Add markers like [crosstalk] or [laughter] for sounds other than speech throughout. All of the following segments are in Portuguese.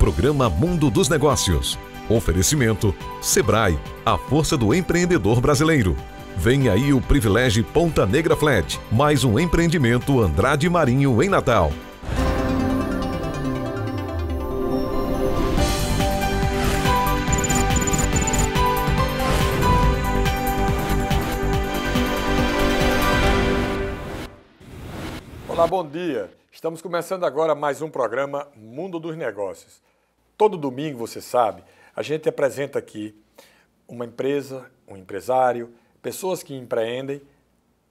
programa Mundo dos Negócios. Oferecimento: Sebrae, a força do empreendedor brasileiro. Vem aí o Privilégio Ponta Negra Flat, mais um empreendimento Andrade Marinho em Natal. Olá, bom dia. Estamos começando agora mais um programa Mundo dos Negócios. Todo domingo, você sabe, a gente apresenta aqui uma empresa, um empresário, pessoas que empreendem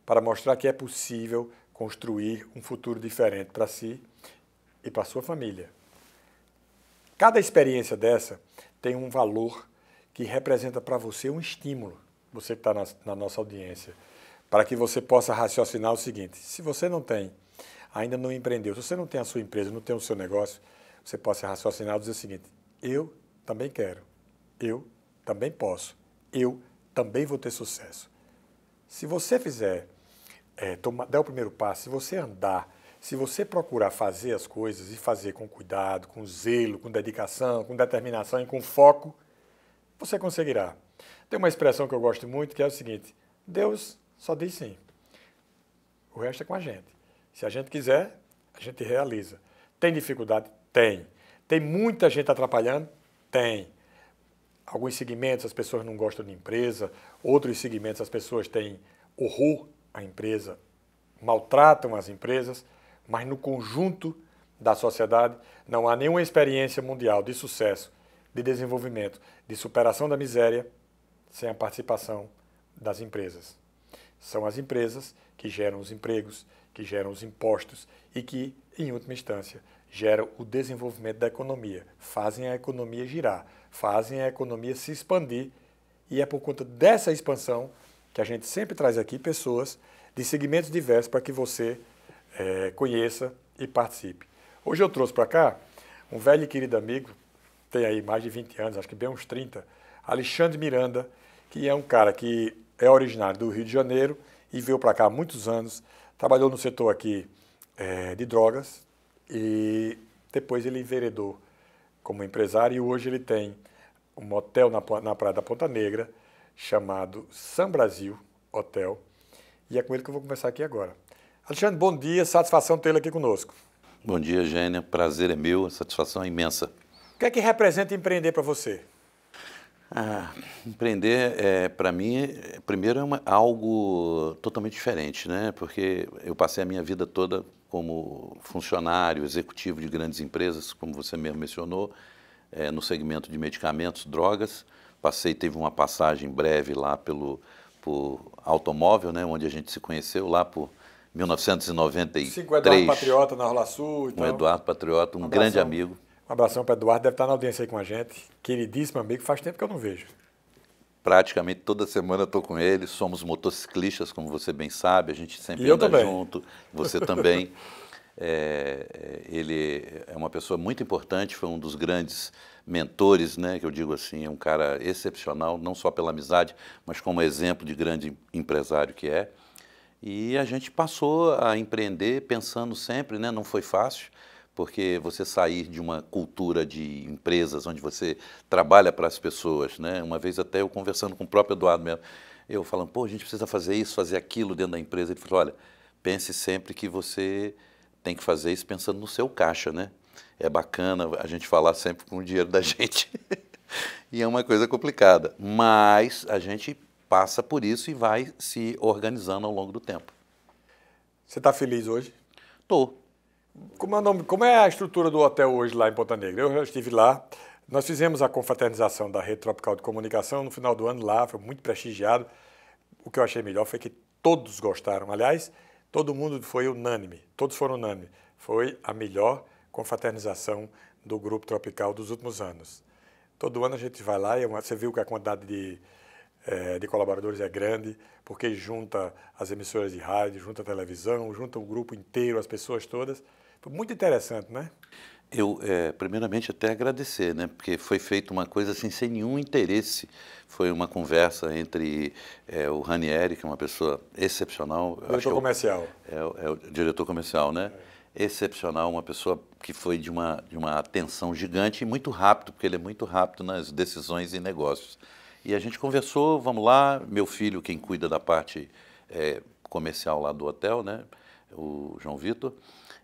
para mostrar que é possível construir um futuro diferente para si e para sua família. Cada experiência dessa tem um valor que representa para você um estímulo, você que está na, na nossa audiência, para que você possa raciocinar o seguinte: se você não tem, ainda não empreendeu, se você não tem a sua empresa, não tem o seu negócio, você possa raciocinar e dizer o seguinte: eu também quero, eu também posso, eu também vou ter sucesso. Se você fizer, é, tomar, der o primeiro passo, se você andar, se você procurar fazer as coisas e fazer com cuidado, com zelo, com dedicação, com determinação e com foco, você conseguirá. Tem uma expressão que eu gosto muito que é o seguinte: Deus só diz sim. O resto é com a gente. Se a gente quiser, a gente realiza. Tem dificuldade? Tem. Tem muita gente atrapalhando? Tem. Alguns segmentos as pessoas não gostam de empresa, outros segmentos as pessoas têm horror à empresa, maltratam as empresas, mas no conjunto da sociedade não há nenhuma experiência mundial de sucesso, de desenvolvimento, de superação da miséria sem a participação das empresas. São as empresas que geram os empregos, que geram os impostos e que, em última instância, gera o desenvolvimento da economia, fazem a economia girar, fazem a economia se expandir. E é por conta dessa expansão que a gente sempre traz aqui pessoas de segmentos diversos para que você é, conheça e participe. Hoje eu trouxe para cá um velho e querido amigo, tem aí mais de 20 anos, acho que bem uns 30, Alexandre Miranda, que é um cara que é originário do Rio de Janeiro e veio para cá há muitos anos, trabalhou no setor aqui é, de drogas, e depois ele enveredou como empresário e hoje ele tem um hotel na, na Praia da Ponta Negra chamado São Brasil Hotel. E é com ele que eu vou começar aqui agora. Alexandre, bom dia, satisfação tê-lo aqui conosco. Bom dia, Gênia, prazer é meu, satisfação é imensa. O que é que representa empreender para você? Ah, empreender, é, para mim, primeiro é uma, algo totalmente diferente, né? Porque eu passei a minha vida toda como funcionário executivo de grandes empresas, como você mesmo mencionou, é, no segmento de medicamentos, drogas. Passei, teve uma passagem breve lá pelo por automóvel, né, onde a gente se conheceu lá por 1993. Sim, com o Eduardo Patriota na Rola Sul e tal. O Eduardo Patriota, um, grande amigo. Um abração para Eduardo, deve estar na audiência aí com a gente. Queridíssimo amigo, faz tempo que eu não vejo praticamente toda semana estou com ele. Somos motociclistas, como você bem sabe, a gente sempre e anda junto, você [laughs] também. É, é, ele é uma pessoa muito importante, foi um dos grandes mentores, né, que eu digo assim, é um cara excepcional, não só pela amizade, mas como exemplo de grande empresário que é. E a gente passou a empreender pensando sempre, né, não foi fácil, porque você sair de uma cultura de empresas onde você trabalha para as pessoas, né? Uma vez até eu conversando com o próprio Eduardo mesmo, eu falando, pô, a gente precisa fazer isso, fazer aquilo dentro da empresa. Ele falou, olha, pense sempre que você tem que fazer isso pensando no seu caixa, né? É bacana a gente falar sempre com o dinheiro da [laughs] gente. e é uma coisa complicada, mas a gente passa por isso e vai se organizando ao longo do tempo. Você está feliz hoje? Estou. Como é, nome, como é a estrutura do hotel hoje lá em Ponta Negra? Eu já estive lá. Nós fizemos a confraternização da Rede Tropical de Comunicação no final do ano lá, foi muito prestigiado. O que eu achei melhor foi que todos gostaram. Aliás, todo mundo foi unânime, todos foram unânime. Foi a melhor confraternização do Grupo Tropical dos últimos anos. Todo ano a gente vai lá e é você viu que a quantidade de é, de colaboradores é grande, porque junta as emissoras de rádio, junta a televisão, junta o grupo inteiro, as pessoas todas. Foi muito interessante, né? Eu, é, primeiramente, até agradecer, né? porque foi feita uma coisa assim, sem nenhum interesse. Foi uma conversa entre é, o Ranieri, que é uma pessoa excepcional. Diretor é comercial. É, é, o diretor comercial, né? É. Excepcional, uma pessoa que foi de uma, de uma atenção gigante e muito rápido, porque ele é muito rápido nas decisões e negócios. E a gente conversou, vamos lá, meu filho, quem cuida da parte é, comercial lá do hotel, né, o João Vitor,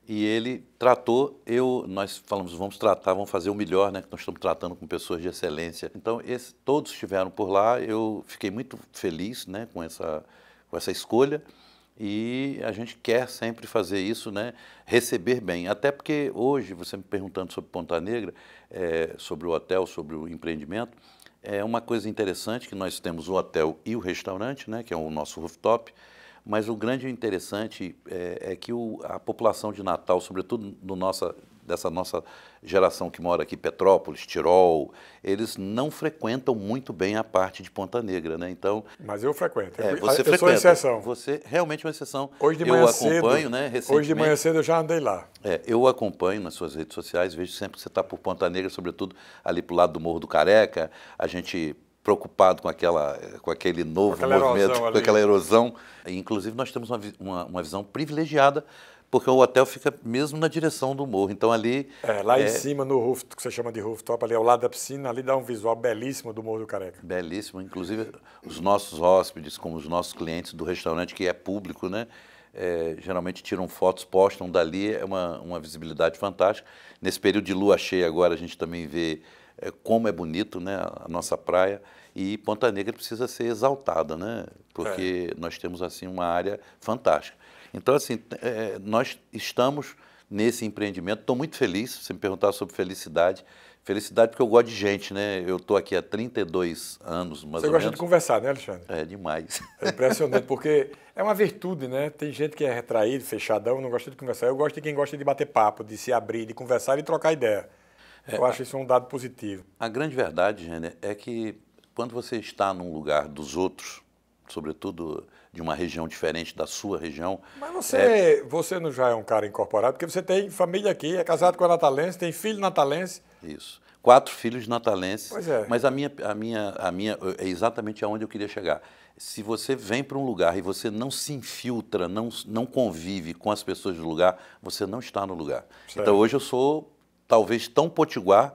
e ele tratou, eu, nós falamos, vamos tratar, vamos fazer o melhor, né, que nós estamos tratando com pessoas de excelência. Então, esse, todos estiveram por lá, eu fiquei muito feliz, né, com essa, com essa escolha, e a gente quer sempre fazer isso, né? receber bem. Até porque hoje, você me perguntando sobre Ponta Negra, é, sobre o hotel, sobre o empreendimento, é uma coisa interessante que nós temos o hotel e o restaurante, né, que é o nosso rooftop, mas o grande interessante é, é que o, a população de Natal, sobretudo no nossa, dessa nossa geração que mora aqui, Petrópolis, Tirol, eles não frequentam muito bem a parte de Ponta Negra, né? Então. Mas eu frequento. É, você eu frequenta. sou exceção. Você realmente é uma exceção. Hoje de manhã eu acompanho, cedo, né? Hoje de manhã cedo eu já andei lá. É, eu acompanho nas suas redes sociais, vejo sempre que você está por Ponta Negra, sobretudo ali para o lado do Morro do Careca, a gente preocupado com, aquela, com aquele novo com movimento, com aquela erosão. Inclusive, nós temos uma, uma, uma visão privilegiada porque o hotel fica mesmo na direção do morro. Então ali. É, lá é... em cima, no rooftop, que você chama de rooftop, ali ao lado da piscina, ali dá um visual belíssimo do Morro do Careca. Belíssimo. Inclusive, os nossos hóspedes, como os nossos clientes do restaurante, que é público, né? É, geralmente tiram fotos, postam dali, é uma, uma visibilidade fantástica. Nesse período de lua cheia agora, a gente também vê é, como é bonito né, a nossa praia. E Ponta Negra precisa ser exaltada, né? Porque é. nós temos assim uma área fantástica. Então, assim, é, nós estamos nesse empreendimento, estou muito feliz. Se me perguntar sobre felicidade, felicidade porque eu gosto de gente, né? Eu estou aqui há 32 anos, mais Você ou gosta de conversar, né, Alexandre? É demais. É impressionante, porque é uma virtude, né? Tem gente que é retraído, fechadão, não gosta de conversar. Eu gosto de quem gosta de bater papo, de se abrir, de conversar e trocar ideia. Eu é, acho isso um dado positivo. A grande verdade, Gênia, é que quando você está num lugar dos outros, sobretudo de uma região diferente da sua região. Mas você, é... você não já é um cara incorporado, porque você tem família aqui, é casado com a natalense, tem filho natalense. Isso. Quatro filhos natalenses. Pois é. Mas a minha, a minha, a minha é exatamente aonde eu queria chegar. Se você vem para um lugar e você não se infiltra, não, não convive com as pessoas do lugar, você não está no lugar. Certo. Então hoje eu sou talvez tão potiguar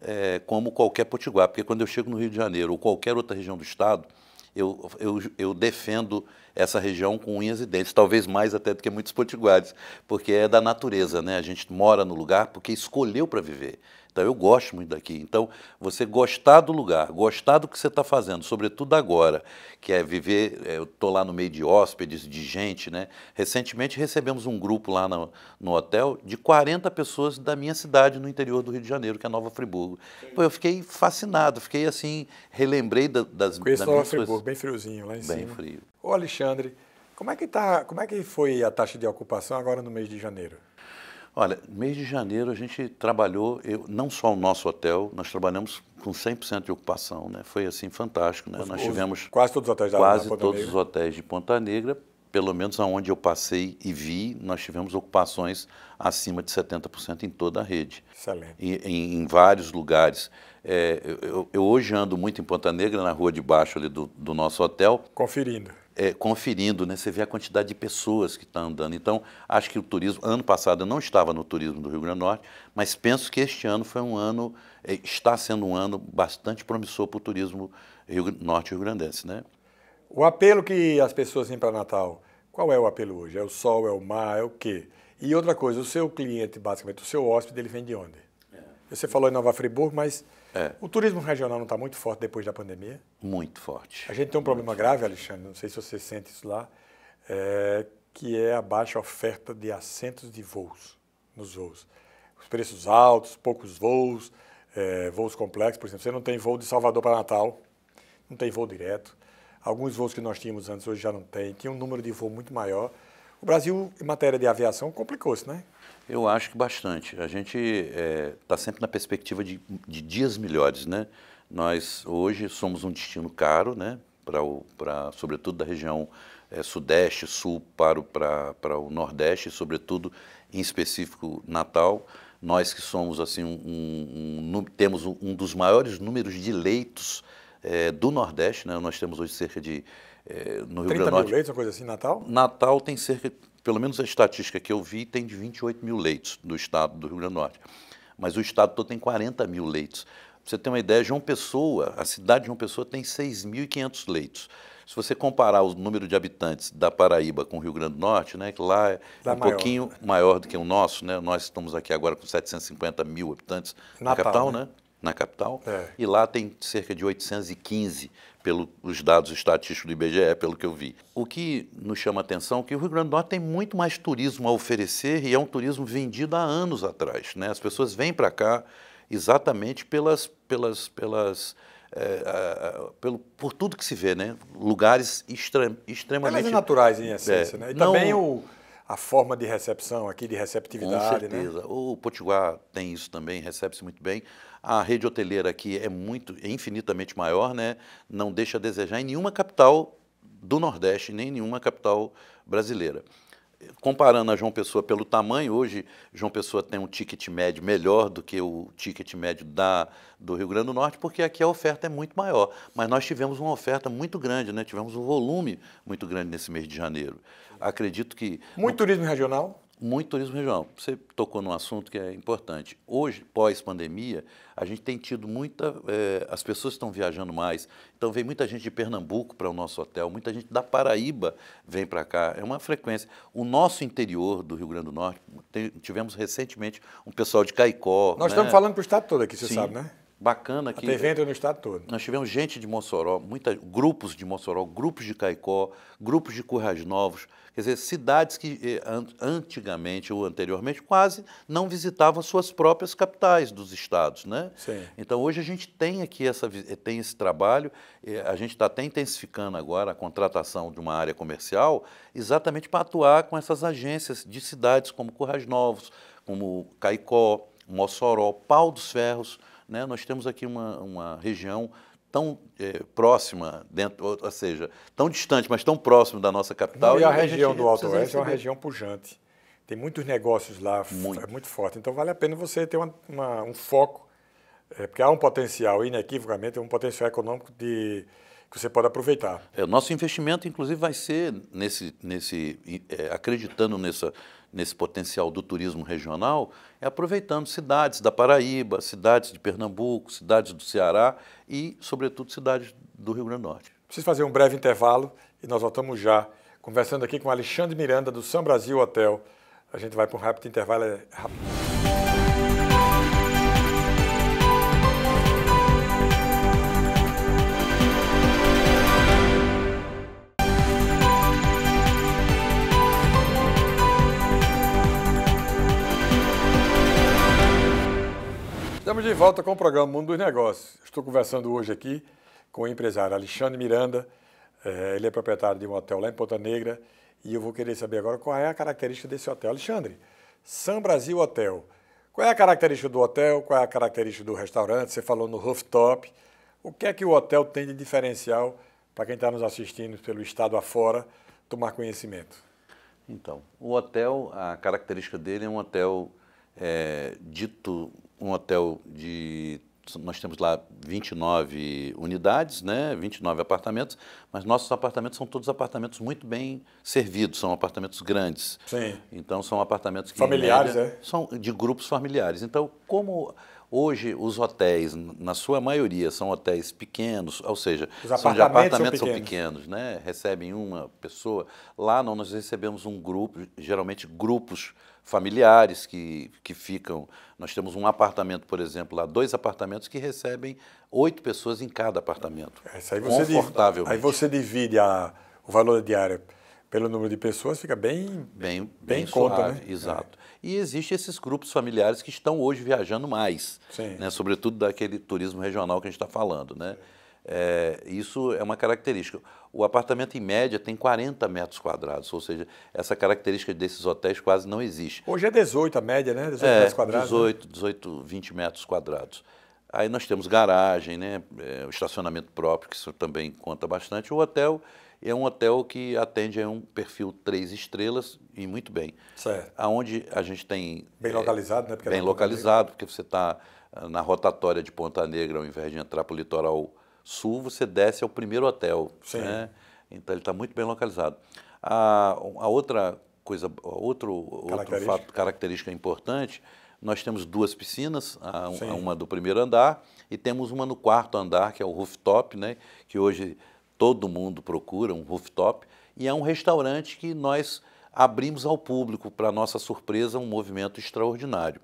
é, como qualquer potiguar, porque quando eu chego no Rio de Janeiro ou qualquer outra região do estado, eu, eu, eu defendo essa região com unhas e dentes, talvez mais até do que muitos potiguares, porque é da natureza, né? A gente mora no lugar porque escolheu para viver. Então eu gosto muito daqui. Então você gostar do lugar, gostar do que você está fazendo, sobretudo agora, que é viver, é, eu estou lá no meio de hóspedes, de gente, né? Recentemente recebemos um grupo lá no, no hotel de 40 pessoas da minha cidade no interior do Rio de Janeiro, que é Nova Friburgo. Pô, eu fiquei fascinado, fiquei assim, relembrei da, das Conheço da Nova Friburgo, bem friozinho lá em bem cima. Bem frio. Ô Alexandre, como é que tá, como é que foi a taxa de ocupação agora no mês de janeiro? Olha, mês de janeiro a gente trabalhou, eu, não só o nosso hotel, nós trabalhamos com 100% de ocupação, né? Foi assim fantástico, né? Os, nós tivemos os, quase todos os hotéis da quase todos Negra. os hotéis de Ponta Negra, pelo menos aonde eu passei e vi, nós tivemos ocupações acima de 70% em toda a rede. Excelente. E, em, em vários lugares. É, eu, eu, hoje ando muito em Ponta Negra, na rua de baixo ali do, do nosso hotel. Conferindo é, conferindo, né? você vê a quantidade de pessoas que está andando. Então, acho que o turismo, ano passado eu não estava no turismo do Rio Grande do Norte, mas penso que este ano foi um ano, é, está sendo um ano bastante promissor para o turismo Rio, norte rio-grandense. Né? O apelo que as pessoas têm para Natal, qual é o apelo hoje? É o sol, é o mar, é o quê? E outra coisa, o seu cliente, basicamente, o seu hóspede, ele vem de onde? É. Você falou em Nova Friburgo, mas é. O turismo regional não está muito forte depois da pandemia? Muito forte. A gente tem um problema muito grave, Alexandre, não sei se você sente isso lá, é, que é a baixa oferta de assentos de voos, nos voos. Os preços altos, poucos voos, é, voos complexos, por exemplo, você não tem voo de Salvador para Natal, não tem voo direto. Alguns voos que nós tínhamos antes, hoje já não tem. Tinha um número de voo muito maior. O Brasil, em matéria de aviação, complicou-se, né? Eu acho que bastante. A gente está eh, é, sempre na perspectiva de, de, dias melhores, né? Nós hoje somos um destino caro, né? Para sobretudo da região é, sudeste, sul para o, pra, pra o nordeste, sobretudo em específico Natal. Nós que somos assim um, um, um temos um, dos maiores números de leitos é, do nordeste, né? Nós temos hoje cerca de é, no Rio 30 Grande do Norte. mil leitos, uma coisa assim, Natal? Natal tem cerca pelo menos a estatística que eu vi, tem de 28 mil leitos no estado do Rio Grande do Norte. Mas o estado todo tem 40 mil leitos. Pra você ter uma ideia, João Pessoa, a cidade de João Pessoa tem 6.500 leitos. Se você comparar o número de habitantes da Paraíba com o Rio Grande do Norte, né, que lá é Dá um maior. pouquinho né? maior do que o nosso, né? Nós estamos aqui agora com 750 mil habitantes Natal, na capital, né? né? na capital, é. e lá tem cerca de 815, pelos dados estatísticos do IBGE, pelo que eu vi. O que nos chama a atenção é que o Rio Grande do Norte tem muito mais turismo a oferecer e é um turismo vendido há anos atrás. Né? As pessoas vêm para cá exatamente pelas, pelas, pelas é, é, pelo, por tudo que se vê, né? Lugares extre, extremamente... Elas é naturais, em essência, é, né? E não, também o a forma de recepção aqui, de receptividade. Com né? certeza. Né? O Potiguar tem isso também, recebe-se muito bem. A rede hoteleira aqui é muito, é infinitamente maior, né? não deixa a desejar em nenhuma capital do Nordeste, nem em nenhuma capital brasileira. Comparando a João Pessoa pelo tamanho, hoje João Pessoa tem um ticket médio melhor do que o ticket médio da, do Rio Grande do Norte, porque aqui a oferta é muito maior. Mas nós tivemos uma oferta muito grande, né? tivemos um volume muito grande nesse mês de janeiro acredito que. Muito turismo regional? Muito turismo regional. Você tocou num assunto que é importante. Hoje, pós-pandemia, a gente tem tido muita. É, as pessoas estão viajando mais. Então, vem muita gente de Pernambuco para o nosso hotel, muita gente da Paraíba vem para cá. É uma frequência. O nosso interior do Rio Grande do Norte, tem, tivemos recentemente um pessoal de Caicó. Nós né? estamos falando para o estado todo aqui, você Sim. sabe, né? bacana que. A TV no estado todo. Nós tivemos gente de Mossoró, muita, grupos de Mossoró, grupos de Caicó, grupos de Currais Novos. Quer dizer, cidades que eh, antigamente ou anteriormente quase não visitavam suas próprias capitais dos estados. Né? Então, hoje a gente tem aqui essa, eh, tem esse trabalho, eh, a gente está até intensificando agora a contratação de uma área comercial exatamente para atuar com essas agências de cidades como Currais Novos, como Caicó, Mossoró, Pau dos Ferros. Né? Nós temos aqui uma, uma região tão é, próxima, dentro, ou seja, tão distante, mas tão próximo da nossa capital. e a, e a região a do Alto Oeste é uma região pujante. Tem muitos negócios lá, muito. é muito forte. Então vale a pena você ter uma, uma, um foco, é, porque há um potencial, inequivocamente, um potencial econômico de que você pode aproveitar. É, o nosso investimento, inclusive, vai ser nesse, nesse é, acreditando nessa, nesse potencial do turismo regional, é aproveitando cidades da Paraíba, cidades de Pernambuco, cidades do Ceará e, sobretudo, cidades do Rio Grande do Norte. Preciso fazer um breve intervalo e nós voltamos já conversando aqui com Alexandre Miranda do São Brasil Hotel. A gente vai para um rápido intervalo, é rápido. Estamos de volta com o programa Mundo dos Negócios. Estou conversando hoje aqui com o empresário Alexandre Miranda. É, ele é proprietário de um hotel lá em Ponta Negra e eu vou querer saber agora qual é a característica desse hotel. Alexandre, São Brasil Hotel. Qual é a característica do hotel? Qual é a característica do restaurante? Você falou no rooftop. O que é que o hotel tem de diferencial para quem está nos assistindo pelo estado afora tomar conhecimento? Então, o hotel, a característica dele é um hotel é, dito um hotel de. Nós temos lá 29 unidades, né? 29 apartamentos, mas nossos apartamentos são todos apartamentos muito bem servidos, são apartamentos grandes. Sim. Então são apartamentos que. Familiares, média, é? São de grupos familiares. Então, como Hoje, os hotéis, na sua maioria, são hotéis pequenos, ou seja, os apartamentos, são, de apartamentos são pequenos. são pequenos, né? recebem uma pessoa. Lá não, nós recebemos um grupo, geralmente grupos familiares que, que ficam. Nós temos um apartamento, por exemplo, lá, dois apartamentos que recebem oito pessoas em cada apartamento. Essa é, aí você divide, aí você divide a, o valor diário pelo número de pessoas, fica bem bem, bem, bem conta, suave, né? Exato. É. E existem esses grupos familiares que estão hoje viajando mais, né? sobretudo daquele turismo regional que a gente está falando. Né? É. É, isso é uma característica. O apartamento, em média, tem 40 metros quadrados, ou seja, essa característica desses hotéis quase não existe. Hoje é 18 a média, né? 18 é, metros quadrados. 18, né? 18, 20 metros quadrados. Aí nós temos garagem, né? É, estacionamento próprio, que isso também conta bastante. O hotel é um hotel que atende a um perfil três estrelas e muito bem. Certo. Aonde a gente tem... Bem é, localizado, né? Porque bem localizado, porque você está ah, na rotatória de Ponta Negra, ao invés de entrar para o litoral sul, você desce ao primeiro hotel. Sim. Né? Então ele está muito bem localizado. A, a outra coisa, outro, outro fato, característica importante, nós temos duas piscinas, a, a uma do primeiro andar e temos uma no quarto andar, que é o rooftop, né? que hoje todo mundo procura, um rooftop, e é um restaurante que nós abrimos ao público, para nossa surpresa, um movimento extraordinário,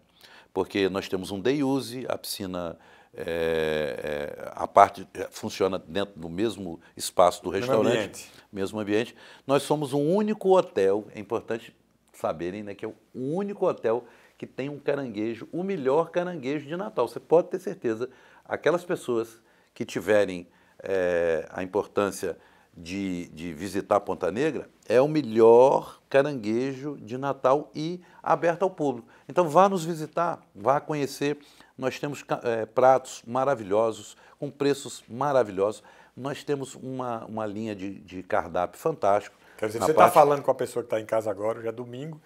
porque nós temos um day use, a piscina é, é, a parte é, funciona dentro do mesmo espaço do restaurante, mesmo ambiente. mesmo ambiente. Nós somos um único hotel, é importante saberem né, que é o único hotel que tem um caranguejo, o melhor caranguejo de Natal. Você pode ter certeza, aquelas pessoas que tiverem é, a importância de, de, visitar Ponta Negra, é o melhor caranguejo de Natal e aberto ao público. Então vá nos visitar, vá conhecer nós temos é, pratos maravilhosos, com preços maravilhosos, nós temos uma, uma linha de, de cardápio fantástico. Quer dizer, você está parte... falando com a pessoa que está em casa agora, já é domingo,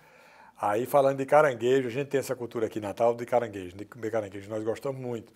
aí falando de caranguejo, a gente tem essa cultura aqui Natal de caranguejo, de comer caranguejo, nós gostamos muito.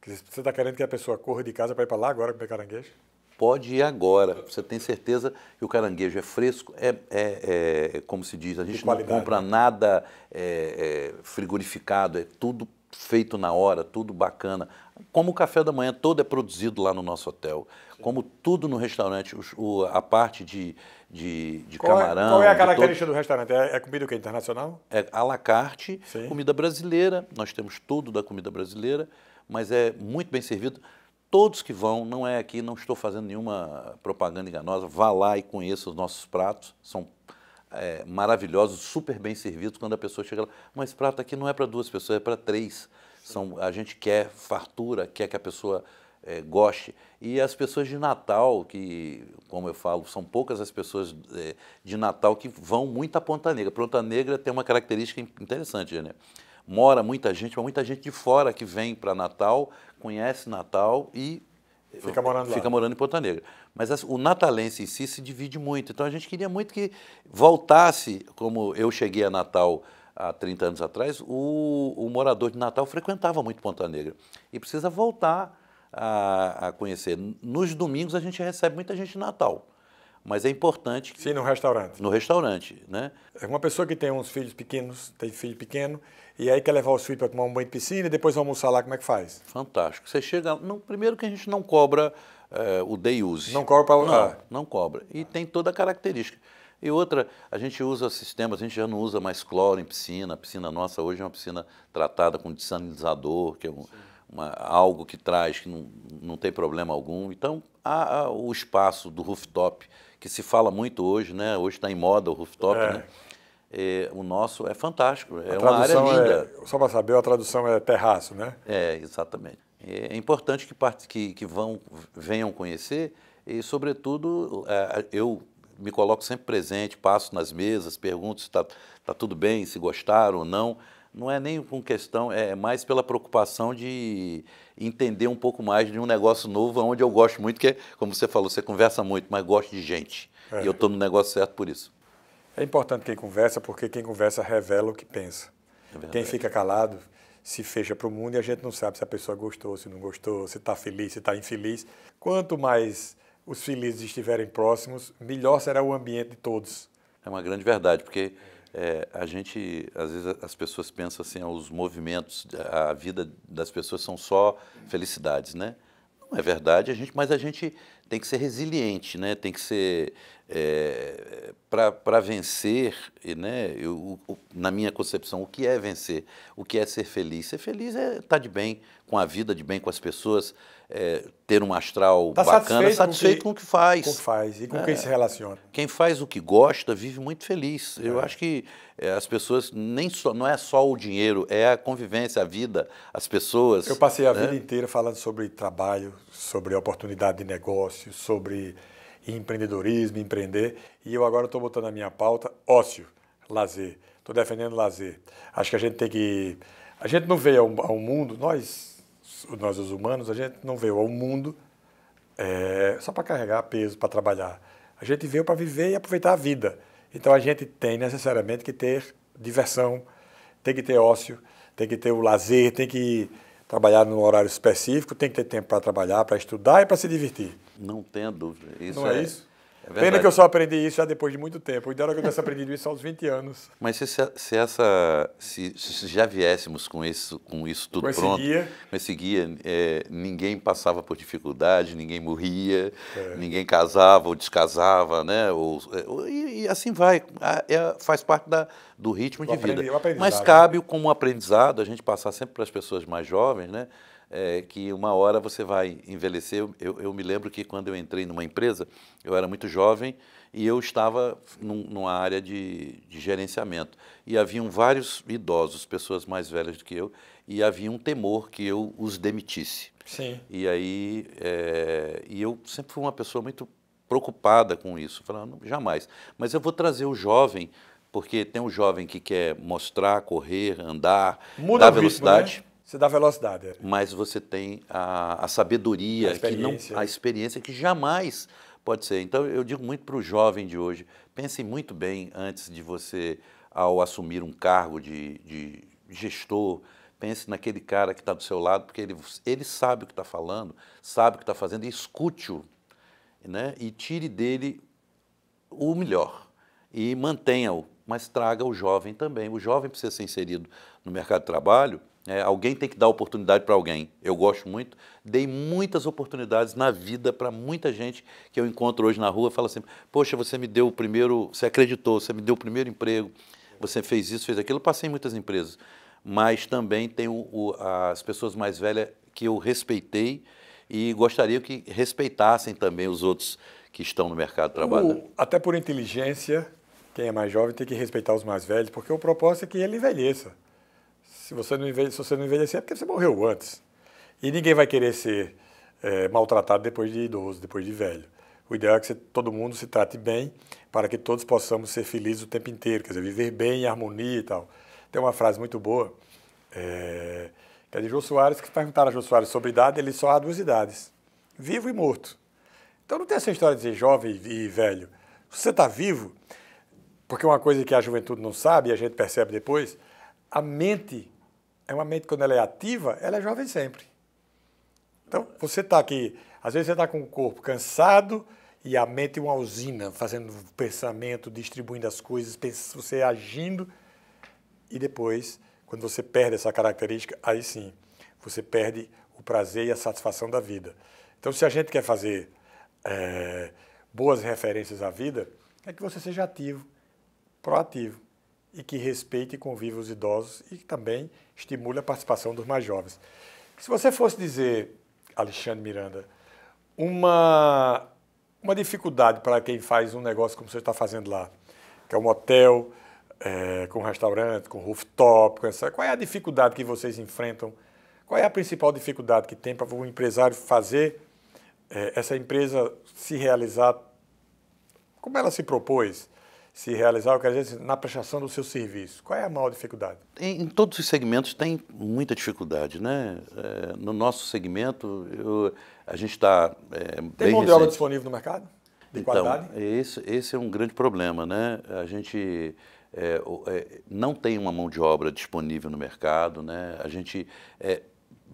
Quer dizer, você está querendo que a pessoa corra de casa para ir para lá agora comer caranguejo? pode ir agora. Você tem certeza que o caranguejo é fresco, é, é, é como se diz, a gente não compra né? nada é, é, frigorificado, é tudo feito na hora, tudo bacana. Como o café da manhã todo é produzido lá no nosso hotel. Como tudo no restaurante, o, a parte de, de, de qual camarão. É, qual é a característica todo... do restaurante? É, é comida o quê? Internacional? É à la carte, Sim. comida brasileira. Nós temos tudo da comida brasileira, mas é muito bem servido. Todos que vão, não é aqui, não estou fazendo nenhuma propaganda enganosa, vá lá e conheça os nossos pratos. São é, maravilhosos, super bem servidos, quando a pessoa chega lá, mas prato aqui não é para duas pessoas, é para três. São, a gente quer fartura, quer que a pessoa é, goste. E as pessoas de Natal, que, como eu falo, são poucas as pessoas é, de Natal que vão muito à Ponta Negra. Ponta Negra tem uma característica interessante, né? Mora muita gente, mas muita gente de fora que vem para Natal, conhece Natal e Fica morando lá. Fica morando em Ponta Negra. Mas assim, o natalense em si se divide muito. Então a gente queria muito que voltasse, como eu cheguei a Natal há 30 anos atrás, o, o morador de Natal frequentava muito Ponta Negra. E precisa voltar a, a conhecer. Nos domingos a gente recebe muita gente de Natal. Mas é importante. Que, Sim, no restaurante. No restaurante, né? É uma pessoa que tem uns filhos pequenos, tem filho pequeno, e aí quer levar os filhos para tomar um banho de piscina e depois almoçar lá, como é que faz? Fantástico. Você chega. Não, primeiro que a gente não cobra é, o day use. Não cobra para Não, ah. não cobra. E tem toda a característica. E outra, a gente usa sistemas, a gente já não usa mais cloro em piscina. A piscina nossa hoje é uma piscina tratada com dissanilizador, que é um, uma, algo que traz que não, não tem problema algum. Então, há, há, o espaço do rooftop, que se fala muito hoje, né? Hoje está em moda o rooftop, é. né? É, o nosso é fantástico, é uma área linda. É, só para saber, a tradução é terraço, né? É, exatamente. É importante que, que, que vão, venham conhecer e, sobretudo, é, eu me coloco sempre presente, passo nas mesas, pergunto se está tá tudo bem, se gostaram ou não. Não é nem com questão, é mais pela preocupação de entender um pouco mais de um negócio novo, onde eu gosto muito, que é, como você falou, você conversa muito, mas gosto de gente. É. E eu estou no negócio certo por isso. É importante quem conversa, porque quem conversa revela o que pensa. É quem fica calado se fecha para o mundo e a gente não sabe se a pessoa gostou, se não gostou, se está feliz, se está infeliz. Quanto mais os felizes estiverem próximos, melhor será o ambiente de todos. É uma grande verdade, porque é, a gente, às vezes as pessoas pensam assim, os movimentos, a vida das pessoas são só felicidades, né? Não é verdade, a gente, mas a gente tem que ser resiliente, né? Tem que ser é, para vencer, né, eu, o, na minha concepção, o que é vencer? O que é ser feliz? Ser feliz é estar tá de bem com a vida, de bem com as pessoas, é, ter um astral tá bacana, satisfeito, satisfeito com, o que faz. Com o que faz e com é, quem se relaciona. Quem faz o que gosta vive muito feliz. Eu é. acho que é, as pessoas, nem só, não é só o dinheiro, é a convivência, a vida, as pessoas. Eu passei a né? vida inteira falando sobre trabalho, sobre oportunidade de negócio, sobre em empreendedorismo, empreender, e eu agora estou botando a minha pauta ócio, lazer. Estou defendendo lazer. Acho que a gente tem que. A gente não veio ao, mundo, nós, nós os humanos, a gente não veio ao mundo é, só para carregar peso, para trabalhar. A gente veio para viver e aproveitar a vida. Então a gente tem necessariamente que ter diversão, tem que ter ócio, tem que ter o lazer, tem que trabalhar num horário específico, tem que ter tempo para trabalhar, para estudar e para se divertir. Não tenha dúvida. Isso Não é, é isso? É Pena que eu só aprendi isso já depois de muito tempo. E da hora que eu tivesse aprendido isso aos 20 anos. [laughs] Mas se, se essa, se, se, já viéssemos com isso, com isso tudo com pronto, guia. com esse guia, é, ninguém passava por dificuldade, ninguém morria, é. ninguém casava ou descasava, né? Ou, é, e, e assim vai. É, faz parte da, do ritmo de aprendi, vida. Mas cabe como aprendizado a gente passar sempre para as pessoas mais jovens, né? é, que uma hora você vai envelhecer. Eu, eu, me lembro que quando eu entrei numa empresa, eu era muito jovem e eu estava num, numa área de, de gerenciamento. E haviam vários idosos, pessoas mais velhas do que eu, e havia um temor que eu os demitisse. Sim. E aí, é, e eu sempre fui uma pessoa muito preocupada com isso, falando, jamais. Mas eu vou trazer o jovem porque tem um jovem que quer mostrar, correr, andar, Muda dar velocidade. Ritmo, né? Você dá velocidade. É. Mas você tem a, a sabedoria, a que não, a experiência que jamais pode ser. Então, eu digo muito para o jovem de hoje, pense muito bem antes de você, ao assumir um cargo de, de gestor, pense naquele cara que está do seu lado, porque ele, ele sabe o que está falando, sabe o que está fazendo, escute-o né? e tire dele o melhor e mantenha-o, mas traga o jovem também. O jovem precisa ser inserido no mercado de trabalho é, alguém tem que dar oportunidade para alguém. Eu gosto muito. Dei muitas oportunidades na vida para muita gente que eu encontro hoje na rua. Fala assim: Poxa, você me deu o primeiro. Você acreditou, você me deu o primeiro emprego, você fez isso, fez aquilo. Eu passei em muitas empresas. Mas também tem o, as pessoas mais velhas que eu respeitei e gostaria que respeitassem também os outros que estão no mercado de trabalho. Né? até por inteligência, quem é mais jovem tem que respeitar os mais velhos, porque o propósito é que ele envelheça. Se você não envelhecer, se você não envelhecer é porque você morreu antes. E ninguém vai querer ser é, maltratado depois de idoso, depois de velho. O ideal é que você, todo mundo se trate bem para que todos possamos ser felizes o tempo inteiro, quer dizer, viver bem, em harmonia e tal. Tem uma frase muito boa, é, que é de Jô Soares, que perguntaram a Jô Soares sobre idade, ele só há duas idades, vivo e morto. Então não tem essa história de ser jovem e velho. Se você está vivo, porque uma coisa que a juventude não sabe, e a gente percebe depois, a mente é uma mente, quando ela é ativa, ela é jovem sempre. Então, você está aqui, às vezes você está com o corpo cansado e a mente uma usina, fazendo pensamento, distribuindo as coisas, você agindo. E depois, quando você perde essa característica, aí sim, você perde o prazer e a satisfação da vida. Então, se a gente quer fazer é, boas referências à vida, é que você seja ativo, proativo e que respeite e conviva os idosos e que também estimule a participação dos mais jovens. Se você fosse dizer, Alexandre Miranda, uma, uma dificuldade para quem faz um negócio como você está fazendo lá, que é um hotel, é, com restaurante, com rooftop, com essa, qual é a dificuldade que vocês enfrentam? Qual é a principal dificuldade que tem para o um empresário fazer é, essa empresa se realizar como ela se propôs? se realizar, quer dizer, assim, na prestação do seu serviço? Qual é a maior dificuldade? Em, em todos os segmentos tem muita dificuldade, né? É, no nosso segmento, eu, a gente está. É, tem mão de obra disponível no mercado? De então, qualidade? Esse, esse é um grande problema, né? A gente. É, é não tem uma mão de obra disponível no mercado, né? A gente é,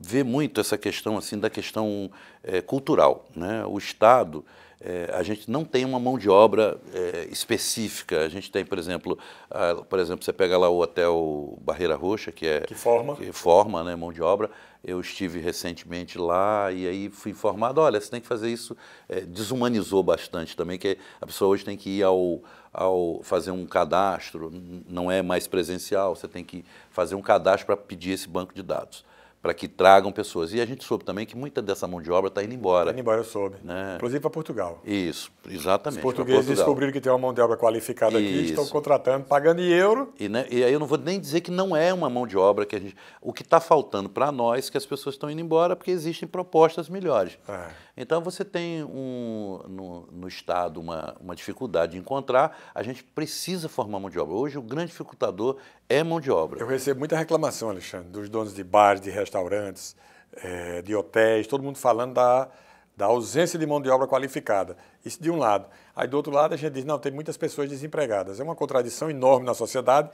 vê muito essa questão assim da questão é, cultural, né? O Estado é, a gente não tem uma mão de obra é, específica. A gente tem, por exemplo, a, por exemplo, você pega lá o hotel Barreira Roxa, que é que forma, que forma né, mão de obra. Eu estive recentemente lá e aí fui informado, olha, você tem que fazer isso. É, desumanizou bastante também, que a pessoa hoje tem que ir ao, ao fazer um cadastro, não é mais presencial, você tem que fazer um cadastro para pedir esse banco de dados para que tragam pessoas. E a gente soube também que muita dessa mão de obra está indo embora. Tá indo embora, eu soube. Né? Inclusive para Portugal. Isso, exatamente. Os portugueses descobriram que tem uma mão de obra qualificada Isso. aqui, estão contratando, pagando em euro. E, né, e, aí eu não vou nem dizer que não é uma mão de obra que a gente. O que está faltando para nós é que as pessoas estão indo embora porque existem propostas melhores. É. Então você tem um, no, no Estado uma, uma dificuldade de encontrar, a gente precisa formar mão de obra. Hoje o grande dificultador é mão de obra. Eu recebo muita reclamação, Alexandre, dos donos de bares, de restaurantes, é, de hotéis, todo mundo falando da, da ausência de mão de obra qualificada. Isso de um lado. Aí do outro lado a gente diz, não, tem muitas pessoas desempregadas. É uma contradição enorme na sociedade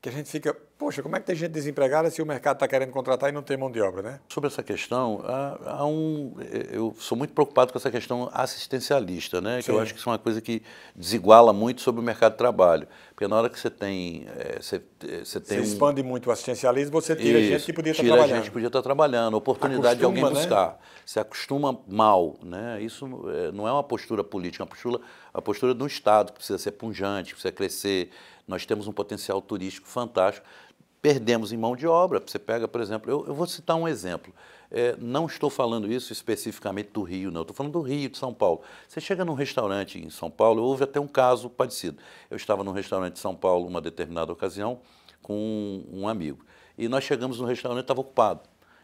que a gente fica, poxa, como é que tem gente desempregada se o mercado está querendo contratar e não tem mão de obra, né? Sobre essa questão, há, há um, eu sou muito preocupado com essa questão assistencialista, né? Sim. Que eu acho que isso é uma coisa que desiguala muito sobre o mercado de trabalho. Porque na hora que você tem. É, você, eh, você tem Se expande um... muito o assistencialismo, você tira isso, gente que podia estar tá trabalhando. Tira gente que podia estar trabalhando, oportunidade acostuma, de alguém né? buscar. Né? Se acostuma mal, né? Isso eh, não é uma postura política, é uma postura, a postura de um Estado que precisa ser punjante, que precisa crescer nós temos um potencial turístico fantástico, perdemos em mão de obra. Você pega, por exemplo, eu, eu vou citar um exemplo. É, não estou falando isso especificamente do Rio, não. Estou falando do Rio, de São Paulo. Você chega num restaurante em São Paulo, houve até um caso parecido. Eu estava num restaurante de São Paulo, uma determinada ocasião, com um, amigo. E nós chegamos no restaurante, estava ocupado.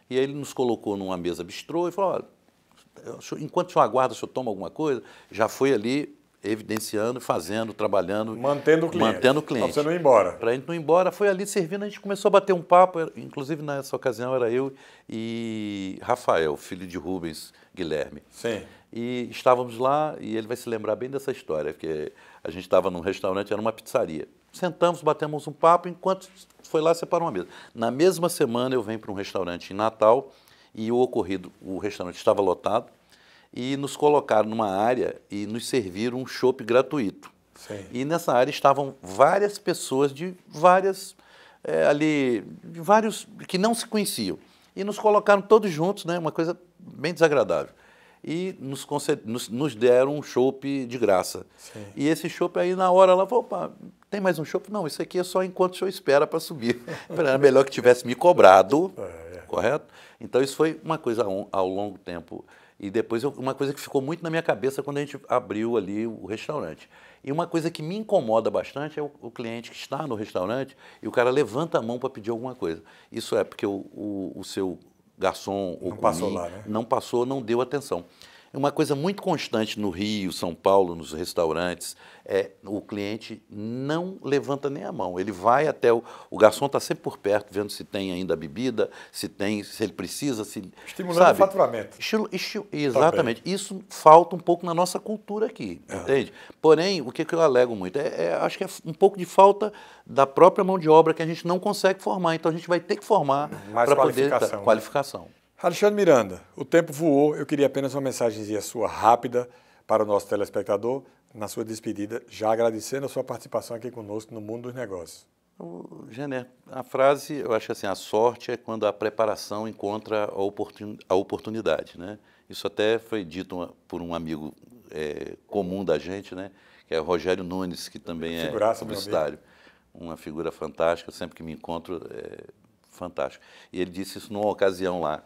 E aí ele nos colocou numa mesa bistrô e falou, olha, enquanto o senhor aguarda, o senhor toma alguma coisa, já foi ali evidenciando, fazendo, trabalhando. Mantendo o cliente. Mantendo o cliente. Para você não ir embora. Para a gente não ir embora. Foi ali servindo, a gente começou a bater um papo. Inclusive, nessa ocasião, era eu e Rafael, filho de Rubens Guilherme. Sim. E estávamos lá, e ele vai se lembrar bem dessa história, porque a gente estava num restaurante, era uma pizzaria. Sentamos, batemos um papo, enquanto foi lá, separou uma mesa. Na mesma semana, eu venho para um restaurante em Natal, e o ocorrido, o restaurante estava lotado, e nos colocaram numa área e nos serviram um chopp gratuito. Sim. E nessa área estavam várias pessoas de várias é, ali, de vários que não se conheciam. E nos colocaram todos juntos, né, uma coisa bem desagradável. E nos, nos, nos deram um chopp de graça. Sim. E esse chopp aí, na hora, ela falou, opa, tem mais um chopp? Não, isso aqui é só enquanto o senhor espera para subir. [laughs] Era ah, melhor que tivesse me cobrado, é, é. correto? Então, isso foi uma coisa ao longo tempo e depois eu, uma coisa que ficou muito na minha cabeça quando a gente abriu ali o restaurante. E uma coisa que me incomoda bastante é o, o cliente que está no restaurante e o cara levanta a mão para pedir alguma coisa. Isso é porque o, o, o seu garçom ou não comi, passou lá, né? não passou, não deu atenção. É uma coisa muito constante no Rio, São Paulo, nos restaurantes, é o cliente não levanta nem a mão. Ele vai até o, o garçom está sempre por perto, vendo se tem ainda bebida, se tem, se ele precisa, se estimulando sabe? o faturamento. Estilo, estilo, tá exatamente. Também. Isso falta um pouco na nossa cultura aqui, é. entende? Porém, o que, que eu alego muito é, é, acho que é um pouco de falta da própria mão de obra que a gente não consegue formar. Então a gente vai ter que formar para poder qualificação. Né? qualificação. Alexandre Miranda, o tempo voou, eu queria apenas uma mensagenzinha sua rápida para o nosso telespectador, na sua despedida, já agradecendo a sua participação aqui conosco no mundo dos negócios. Jané, a frase, eu acho assim, a sorte é quando a preparação encontra a, oportun, a oportunidade, né? Isso até foi dito por um amigo é, comum da gente, né? Que é o Rogério Nunes, que também é publicitário. Uma figura fantástica, sempre que me encontro, é fantástico. E ele disse isso numa ocasião lá,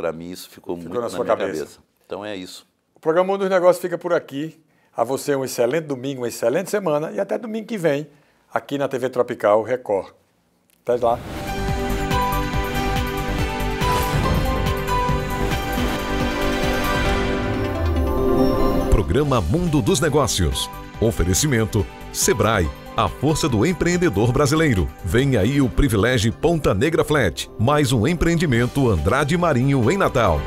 para mim, isso ficou, ficou muito na, sua na cabeça. cabeça. Então é isso. O programa Mundo dos Negócios fica por aqui. A você um excelente domingo, uma excelente semana e até domingo que vem, aqui na TV Tropical Record. Até lá. Programa Mundo dos Negócios. Oferecimento Sebrae a força do empreendedor brasileiro. Vem aí o privilégio Ponta Negra Flat, mais um empreendimento Andrade Marinho em Natal.